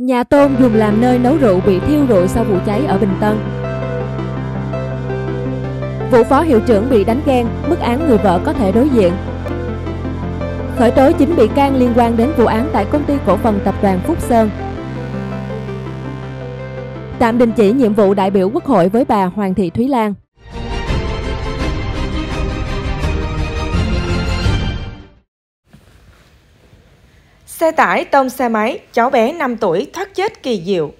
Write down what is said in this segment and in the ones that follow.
Nhà tôn dùng làm nơi nấu rượu bị thiêu rụi sau vụ cháy ở Bình Tân. Vụ phó hiệu trưởng bị đánh ghen, mức án người vợ có thể đối diện. Khởi tố 9 bị can liên quan đến vụ án tại công ty cổ phần tập đoàn Phúc Sơn. Tạm đình chỉ nhiệm vụ đại biểu Quốc hội với bà Hoàng Thị Thúy Lan. Xe tải tông xe máy, cháu bé 5 tuổi thoát chết kỳ diệu.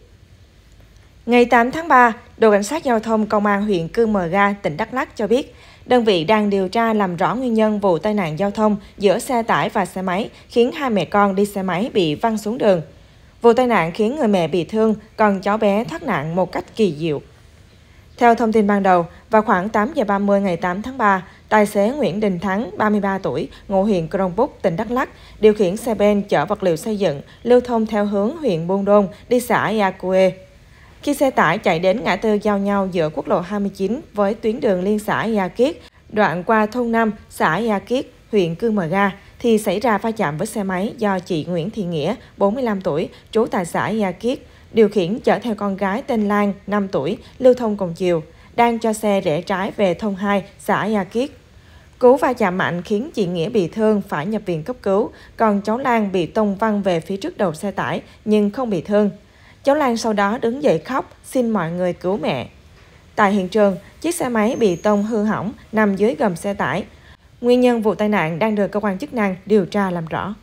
Ngày 8 tháng 3, đội cảnh sát giao thông công an huyện Cư Mờ Ga, tỉnh Đắk Lắk cho biết, đơn vị đang điều tra làm rõ nguyên nhân vụ tai nạn giao thông giữa xe tải và xe máy khiến hai mẹ con đi xe máy bị văng xuống đường. Vụ tai nạn khiến người mẹ bị thương, còn cháu bé thoát nạn một cách kỳ diệu. Theo thông tin ban đầu, vào khoảng 8 giờ 30 ngày 8 tháng 3, Tài xế Nguyễn Đình Thắng, 33 tuổi, ngụ huyện Krông Búc, tỉnh Đắk Lắk, điều khiển xe ben chở vật liệu xây dựng, lưu thông theo hướng huyện Buôn Đôn, đi xã Ya Yakue. Khi xe tải chạy đến ngã tư giao nhau giữa quốc lộ 29 với tuyến đường liên xã Ya Kiết, đoạn qua thôn 5, xã Ya Kiết, huyện Cư Mờ Ga, thì xảy ra va chạm với xe máy do chị Nguyễn Thị Nghĩa, 45 tuổi, trú tại xã Ya Kiết, điều khiển chở theo con gái tên Lan, 5 tuổi, lưu thông cùng chiều, đang cho xe rẽ trái về thôn 2, xã Ya Kiết. Cú va chạm mạnh khiến chị Nghĩa bị thương phải nhập viện cấp cứu, còn cháu Lan bị tông văng về phía trước đầu xe tải nhưng không bị thương. Cháu Lan sau đó đứng dậy khóc, xin mọi người cứu mẹ. Tại hiện trường, chiếc xe máy bị tông hư hỏng nằm dưới gầm xe tải. Nguyên nhân vụ tai nạn đang được cơ quan chức năng điều tra làm rõ.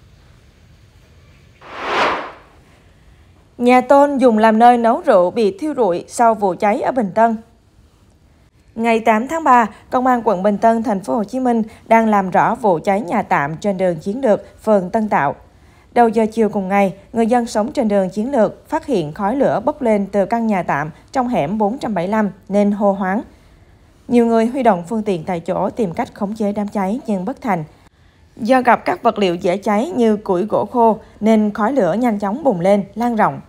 Nhà tôn dùng làm nơi nấu rượu bị thiêu rụi sau vụ cháy ở Bình Tân. Ngày 8 tháng 3, Công an quận Bình Tân, thành phố Hồ Chí Minh đang làm rõ vụ cháy nhà tạm trên đường Chiến Lược, phường Tân Tạo. Đầu giờ chiều cùng ngày, người dân sống trên đường Chiến Lược phát hiện khói lửa bốc lên từ căn nhà tạm trong hẻm 475 nên hô hoáng. Nhiều người huy động phương tiện tại chỗ tìm cách khống chế đám cháy nhưng bất thành. Do gặp các vật liệu dễ cháy như củi gỗ khô nên khói lửa nhanh chóng bùng lên, lan rộng,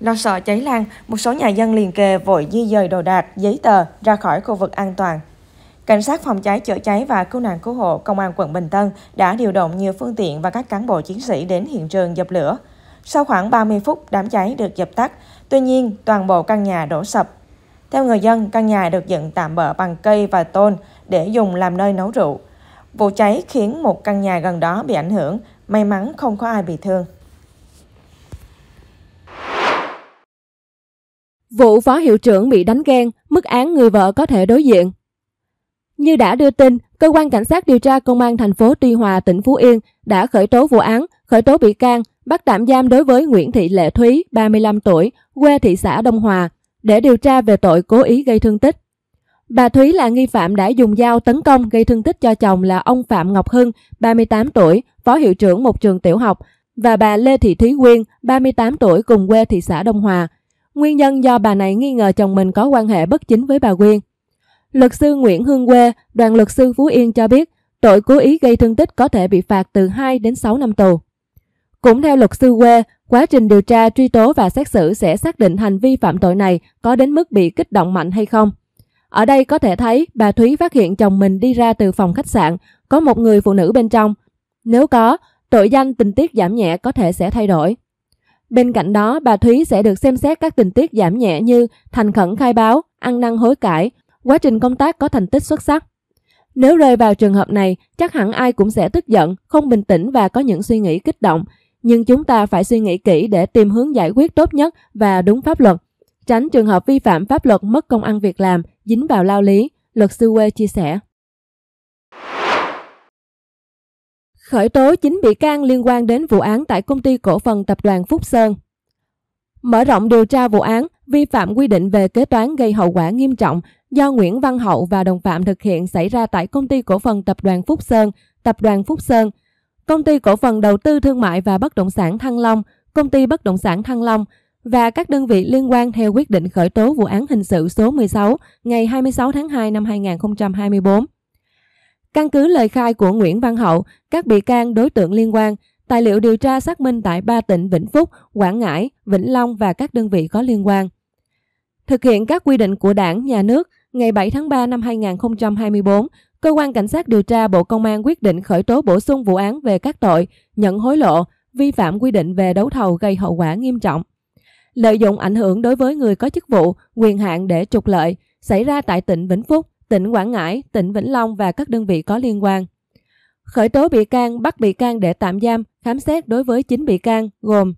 Lo sợ cháy lan, một số nhà dân liền kề vội di dời đồ đạc, giấy tờ ra khỏi khu vực an toàn. Cảnh sát phòng cháy chữa cháy và cứu nạn cứu hộ Công an quận Bình Tân đã điều động nhiều phương tiện và các cán bộ chiến sĩ đến hiện trường dập lửa. Sau khoảng 30 phút, đám cháy được dập tắt. Tuy nhiên, toàn bộ căn nhà đổ sập. Theo người dân, căn nhà được dựng tạm bỡ bằng cây và tôn để dùng làm nơi nấu rượu. Vụ cháy khiến một căn nhà gần đó bị ảnh hưởng, may mắn không có ai bị thương. Vụ phó hiệu trưởng bị đánh ghen, mức án người vợ có thể đối diện. Như đã đưa tin, cơ quan cảnh sát điều tra công an thành phố Tuy Hòa, tỉnh Phú Yên đã khởi tố vụ án, khởi tố bị can, bắt tạm giam đối với Nguyễn Thị Lệ Thúy, 35 tuổi, quê thị xã Đông Hòa, để điều tra về tội cố ý gây thương tích. Bà Thúy là nghi phạm đã dùng dao tấn công gây thương tích cho chồng là ông Phạm Ngọc Hưng, 38 tuổi, phó hiệu trưởng một trường tiểu học, và bà Lê Thị Thúy Quyên, 38 tuổi cùng quê thị xã Đông Hòa, Nguyên nhân do bà này nghi ngờ chồng mình có quan hệ bất chính với bà Quyên. Luật sư Nguyễn Hương Quê, đoàn luật sư Phú Yên cho biết, tội cố ý gây thương tích có thể bị phạt từ 2 đến 6 năm tù. Cũng theo luật sư Quê, quá trình điều tra, truy tố và xét xử sẽ xác định hành vi phạm tội này có đến mức bị kích động mạnh hay không. Ở đây có thể thấy bà Thúy phát hiện chồng mình đi ra từ phòng khách sạn, có một người phụ nữ bên trong. Nếu có, tội danh tình tiết giảm nhẹ có thể sẽ thay đổi. Bên cạnh đó, bà Thúy sẽ được xem xét các tình tiết giảm nhẹ như thành khẩn khai báo, ăn năn hối cải, quá trình công tác có thành tích xuất sắc. Nếu rơi vào trường hợp này, chắc hẳn ai cũng sẽ tức giận, không bình tĩnh và có những suy nghĩ kích động. Nhưng chúng ta phải suy nghĩ kỹ để tìm hướng giải quyết tốt nhất và đúng pháp luật. Tránh trường hợp vi phạm pháp luật mất công ăn việc làm, dính vào lao lý, luật sư Quê chia sẻ. khởi tố 9 bị can liên quan đến vụ án tại công ty cổ phần tập đoàn Phúc Sơn. Mở rộng điều tra vụ án vi phạm quy định về kế toán gây hậu quả nghiêm trọng do Nguyễn Văn Hậu và đồng phạm thực hiện xảy ra tại công ty cổ phần tập đoàn Phúc Sơn, tập đoàn Phúc Sơn, công ty cổ phần đầu tư thương mại và bất động sản Thăng Long, công ty bất động sản Thăng Long và các đơn vị liên quan theo quyết định khởi tố vụ án hình sự số 16 ngày 26 tháng 2 năm 2024. Căn cứ lời khai của Nguyễn Văn Hậu, các bị can đối tượng liên quan, tài liệu điều tra xác minh tại ba tỉnh Vĩnh Phúc, Quảng Ngãi, Vĩnh Long và các đơn vị có liên quan. Thực hiện các quy định của Đảng, Nhà nước, ngày 7 tháng 3 năm 2024, Cơ quan Cảnh sát điều tra Bộ Công an quyết định khởi tố bổ sung vụ án về các tội nhận hối lộ, vi phạm quy định về đấu thầu gây hậu quả nghiêm trọng. Lợi dụng ảnh hưởng đối với người có chức vụ, quyền hạn để trục lợi xảy ra tại tỉnh Vĩnh Phúc tỉnh Quảng Ngãi, tỉnh Vĩnh Long và các đơn vị có liên quan. Khởi tố bị can, bắt bị can để tạm giam, khám xét đối với 9 bị can gồm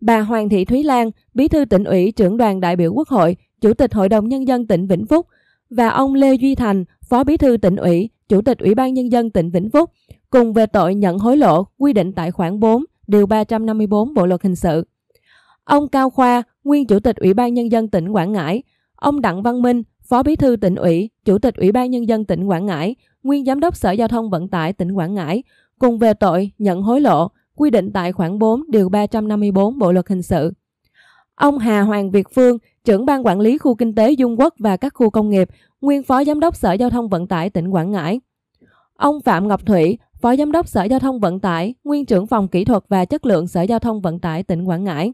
bà Hoàng Thị Thúy Lan, Bí thư tỉnh ủy, trưởng đoàn đại biểu Quốc hội, Chủ tịch Hội đồng Nhân dân tỉnh Vĩnh Phúc và ông Lê Duy Thành, Phó Bí thư tỉnh ủy, Chủ tịch Ủy ban Nhân dân tỉnh Vĩnh Phúc cùng về tội nhận hối lộ quy định tại khoản 4, điều 354 Bộ Luật Hình sự. Ông Cao Khoa, nguyên Chủ tịch Ủy ban Nhân dân tỉnh Quảng Ngãi, ông Đặng Văn Minh, Phó Bí thư tỉnh ủy, Chủ tịch Ủy ban Nhân dân tỉnh Quảng Ngãi, Nguyên Giám đốc Sở Giao thông Vận tải tỉnh Quảng Ngãi, cùng về tội nhận hối lộ, quy định tại khoản 4 điều 354 Bộ Luật Hình sự. Ông Hà Hoàng Việt Phương, trưởng ban quản lý khu kinh tế Dung Quốc và các khu công nghiệp, nguyên phó giám đốc Sở Giao thông Vận tải tỉnh Quảng Ngãi. Ông Phạm Ngọc Thủy, phó giám đốc Sở Giao thông Vận tải, nguyên trưởng phòng kỹ thuật và chất lượng Sở Giao thông Vận tải tỉnh Quảng Ngãi.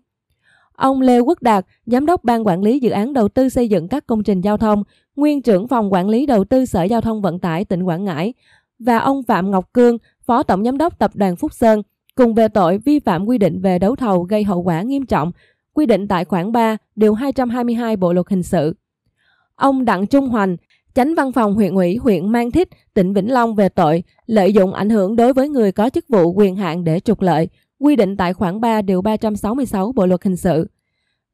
Ông Lê Quốc Đạt, Giám đốc Ban Quản lý Dự án Đầu tư xây dựng các công trình giao thông, Nguyên trưởng Phòng Quản lý Đầu tư Sở Giao thông Vận tải tỉnh Quảng Ngãi và ông Phạm Ngọc Cương, Phó Tổng Giám đốc Tập đoàn Phúc Sơn, cùng về tội vi phạm quy định về đấu thầu gây hậu quả nghiêm trọng, quy định tại khoản 3, điều 222 Bộ luật hình sự. Ông Đặng Trung Hoành, Chánh Văn phòng huyện ủy huyện Mang Thít, tỉnh Vĩnh Long về tội lợi dụng ảnh hưởng đối với người có chức vụ quyền hạn để trục lợi, quy định tại khoản 3 điều 366 Bộ luật hình sự.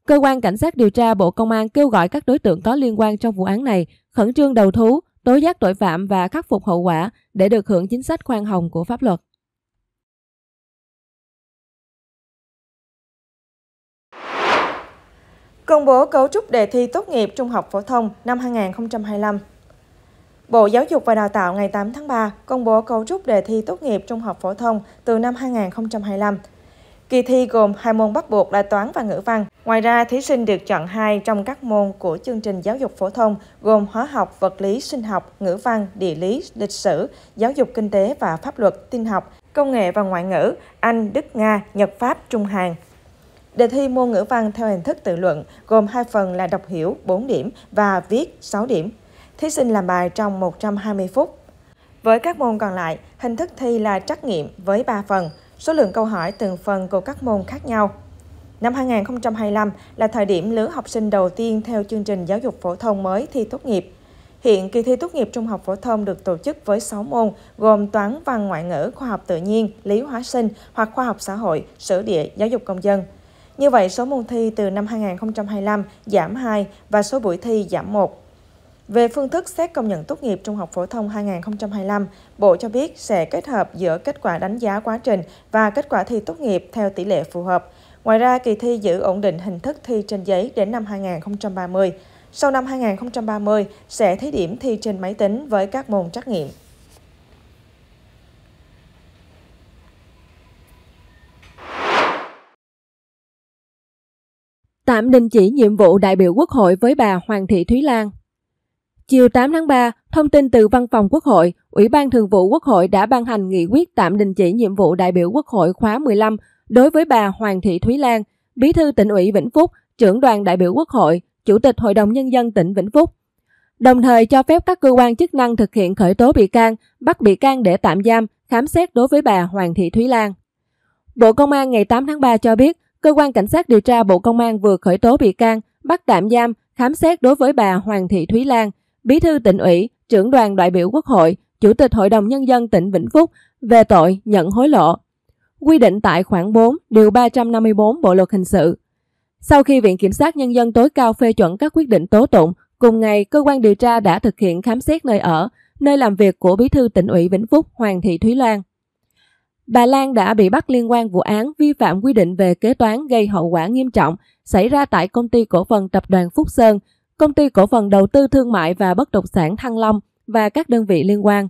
Cơ quan cảnh sát điều tra Bộ Công an kêu gọi các đối tượng có liên quan trong vụ án này khẩn trương đầu thú, tố giác tội phạm và khắc phục hậu quả để được hưởng chính sách khoan hồng của pháp luật. Công bố cấu trúc đề thi tốt nghiệp trung học phổ thông năm 2025 Bộ Giáo dục và Đào tạo ngày 8 tháng 3 công bố cấu trúc đề thi tốt nghiệp trung học phổ thông từ năm 2025. Kỳ thi gồm hai môn bắt buộc là toán và ngữ văn. Ngoài ra, thí sinh được chọn hai trong các môn của chương trình giáo dục phổ thông gồm hóa học, vật lý, sinh học, ngữ văn, địa lý, lịch sử, giáo dục kinh tế và pháp luật, tin học, công nghệ và ngoại ngữ, Anh, Đức, Nga, Nhật, Pháp, Trung, Hàn. Đề thi môn ngữ văn theo hình thức tự luận gồm hai phần là đọc hiểu 4 điểm và viết 6 điểm thí sinh làm bài trong 120 phút. Với các môn còn lại, hình thức thi là trắc nghiệm với 3 phần, số lượng câu hỏi từng phần của các môn khác nhau. Năm 2025 là thời điểm lứa học sinh đầu tiên theo chương trình giáo dục phổ thông mới thi tốt nghiệp. Hiện kỳ thi tốt nghiệp trung học phổ thông được tổ chức với 6 môn gồm toán, văn, ngoại ngữ, khoa học tự nhiên, lý hóa sinh hoặc khoa học xã hội, sử địa, giáo dục công dân. Như vậy, số môn thi từ năm 2025 giảm 2 và số buổi thi giảm 1. Về phương thức xét công nhận tốt nghiệp trung học phổ thông 2025, Bộ cho biết sẽ kết hợp giữa kết quả đánh giá quá trình và kết quả thi tốt nghiệp theo tỷ lệ phù hợp. Ngoài ra, kỳ thi giữ ổn định hình thức thi trên giấy đến năm 2030. Sau năm 2030, sẽ thí điểm thi trên máy tính với các môn trắc nghiệm. Tạm đình chỉ nhiệm vụ đại biểu Quốc hội với bà Hoàng Thị Thúy Lan. Chiều 8 tháng 3, thông tin từ Văn phòng Quốc hội, Ủy ban Thường vụ Quốc hội đã ban hành nghị quyết tạm đình chỉ nhiệm vụ đại biểu Quốc hội khóa 15 đối với bà Hoàng Thị Thúy Lan, Bí thư tỉnh ủy Vĩnh Phúc, trưởng đoàn đại biểu Quốc hội, Chủ tịch Hội đồng Nhân dân tỉnh Vĩnh Phúc. Đồng thời cho phép các cơ quan chức năng thực hiện khởi tố bị can, bắt bị can để tạm giam, khám xét đối với bà Hoàng Thị Thúy Lan. Bộ Công an ngày 8 tháng 3 cho biết, Cơ quan Cảnh sát điều tra Bộ Công an vừa khởi tố bị can, bắt tạm giam, khám xét đối với bà Hoàng Thị Thúy Lan – bí thư tỉnh ủy, trưởng đoàn đại biểu quốc hội, chủ tịch hội đồng nhân dân tỉnh Vĩnh Phúc về tội nhận hối lộ. Quy định tại khoản 4, điều 354 Bộ luật hình sự. Sau khi Viện Kiểm sát Nhân dân tối cao phê chuẩn các quyết định tố tụng, cùng ngày cơ quan điều tra đã thực hiện khám xét nơi ở, nơi làm việc của Bí thư tỉnh ủy Vĩnh Phúc Hoàng Thị Thúy Lan. Bà Lan đã bị bắt liên quan vụ án vi phạm quy định về kế toán gây hậu quả nghiêm trọng xảy ra tại công ty cổ phần tập đoàn Phúc Sơn công ty cổ phần đầu tư thương mại và bất động sản Thăng Long và các đơn vị liên quan.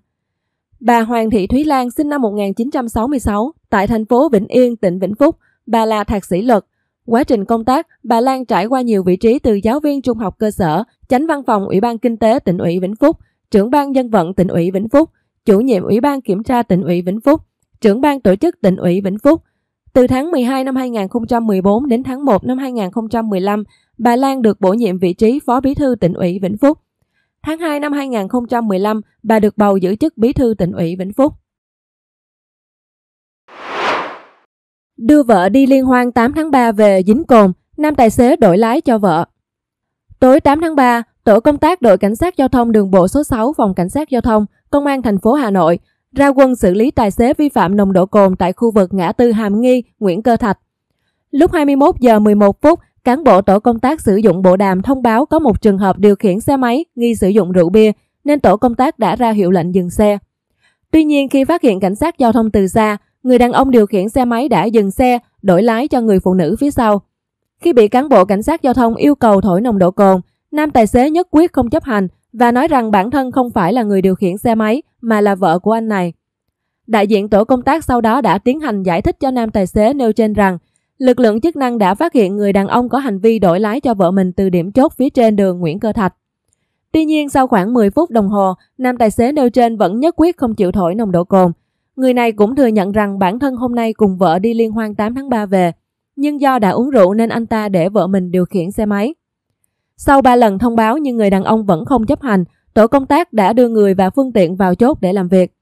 Bà Hoàng Thị Thúy Lan sinh năm 1966 tại thành phố Vĩnh Yên, tỉnh Vĩnh Phúc. Bà là thạc sĩ luật. Quá trình công tác, bà Lan trải qua nhiều vị trí từ giáo viên trung học cơ sở, chánh văn phòng Ủy ban Kinh tế tỉnh ủy Vĩnh Phúc, trưởng ban dân vận tỉnh ủy Vĩnh Phúc, chủ nhiệm Ủy ban kiểm tra tỉnh ủy Vĩnh Phúc, trưởng ban tổ chức tỉnh ủy Vĩnh Phúc. Từ tháng 12 năm 2014 đến tháng 1 năm 2015, bà Lan được bổ nhiệm vị trí Phó Bí thư tỉnh ủy Vĩnh Phúc. Tháng 2 năm 2015, bà được bầu giữ chức Bí thư tỉnh ủy Vĩnh Phúc. Đưa vợ đi liên hoan 8 tháng 3 về dính cồn, nam tài xế đổi lái cho vợ. Tối 8 tháng 3, tổ công tác đội cảnh sát giao thông đường bộ số 6 phòng cảnh sát giao thông, công an thành phố Hà Nội ra quân xử lý tài xế vi phạm nồng độ cồn tại khu vực ngã tư Hàm Nghi, Nguyễn Cơ Thạch. Lúc 21 giờ 11 phút, Cán bộ tổ công tác sử dụng bộ đàm thông báo có một trường hợp điều khiển xe máy nghi sử dụng rượu bia nên tổ công tác đã ra hiệu lệnh dừng xe. Tuy nhiên khi phát hiện cảnh sát giao thông từ xa, người đàn ông điều khiển xe máy đã dừng xe, đổi lái cho người phụ nữ phía sau. Khi bị cán bộ cảnh sát giao thông yêu cầu thổi nồng độ cồn, nam tài xế nhất quyết không chấp hành và nói rằng bản thân không phải là người điều khiển xe máy mà là vợ của anh này. Đại diện tổ công tác sau đó đã tiến hành giải thích cho nam tài xế nêu trên rằng Lực lượng chức năng đã phát hiện người đàn ông có hành vi đổi lái cho vợ mình từ điểm chốt phía trên đường Nguyễn Cơ Thạch. Tuy nhiên sau khoảng 10 phút đồng hồ, nam tài xế nêu trên vẫn nhất quyết không chịu thổi nồng độ cồn. Người này cũng thừa nhận rằng bản thân hôm nay cùng vợ đi liên hoan 8 tháng 3 về, nhưng do đã uống rượu nên anh ta để vợ mình điều khiển xe máy. Sau 3 lần thông báo nhưng người đàn ông vẫn không chấp hành, tổ công tác đã đưa người và phương tiện vào chốt để làm việc.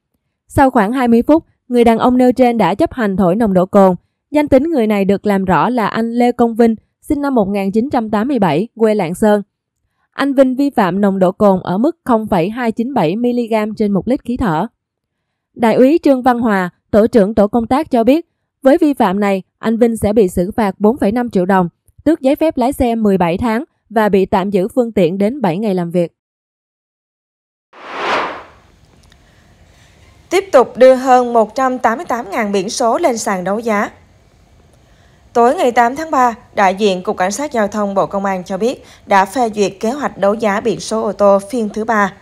Sau khoảng 20 phút, người đàn ông nêu trên đã chấp hành thổi nồng độ cồn, Danh tính người này được làm rõ là anh Lê Công Vinh, sinh năm 1987, quê Lạng Sơn. Anh Vinh vi phạm nồng độ cồn ở mức 0,297mg trên 1 lít khí thở. Đại úy Trương Văn Hòa, tổ trưởng tổ công tác cho biết, với vi phạm này, anh Vinh sẽ bị xử phạt 4,5 triệu đồng, tước giấy phép lái xe 17 tháng và bị tạm giữ phương tiện đến 7 ngày làm việc. Tiếp tục đưa hơn 188.000 biển số lên sàn đấu giá. Tối ngày 8 tháng 3, đại diện Cục Cảnh sát Giao thông Bộ Công an cho biết đã phê duyệt kế hoạch đấu giá biển số ô tô phiên thứ ba.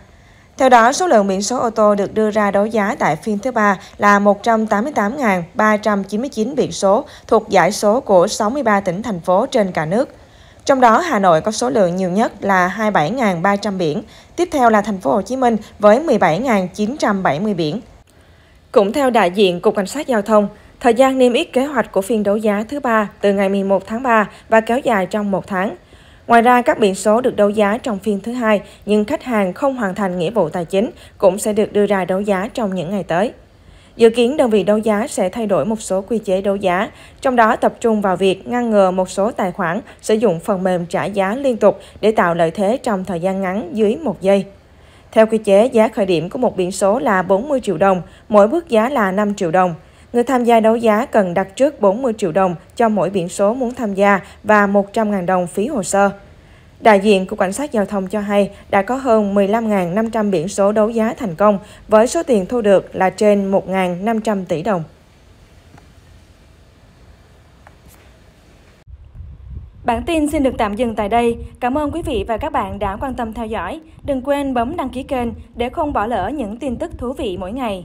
Theo đó, số lượng biển số ô tô được đưa ra đấu giá tại phiên thứ ba là 188.399 biển số thuộc giải số của 63 tỉnh, thành phố trên cả nước. Trong đó, Hà Nội có số lượng nhiều nhất là 27.300 biển, tiếp theo là thành phố Hồ Chí Minh với 17.970 biển. Cũng theo đại diện Cục Cảnh sát Giao thông, Thời gian niêm yết kế hoạch của phiên đấu giá thứ ba từ ngày 11 tháng 3 và kéo dài trong một tháng. Ngoài ra, các biển số được đấu giá trong phiên thứ hai nhưng khách hàng không hoàn thành nghĩa vụ tài chính cũng sẽ được đưa ra đấu giá trong những ngày tới. Dự kiến đơn vị đấu giá sẽ thay đổi một số quy chế đấu giá, trong đó tập trung vào việc ngăn ngừa một số tài khoản sử dụng phần mềm trả giá liên tục để tạo lợi thế trong thời gian ngắn dưới một giây. Theo quy chế, giá khởi điểm của một biển số là 40 triệu đồng, mỗi bước giá là 5 triệu đồng – Người tham gia đấu giá cần đặt trước 40 triệu đồng cho mỗi biển số muốn tham gia và 100.000 đồng phí hồ sơ. Đại diện của Cảnh sát Giao thông cho hay đã có hơn 15.500 biển số đấu giá thành công với số tiền thu được là trên 1.500 tỷ đồng. Bản tin xin được tạm dừng tại đây. Cảm ơn quý vị và các bạn đã quan tâm theo dõi. Đừng quên bấm đăng ký kênh để không bỏ lỡ những tin tức thú vị mỗi ngày.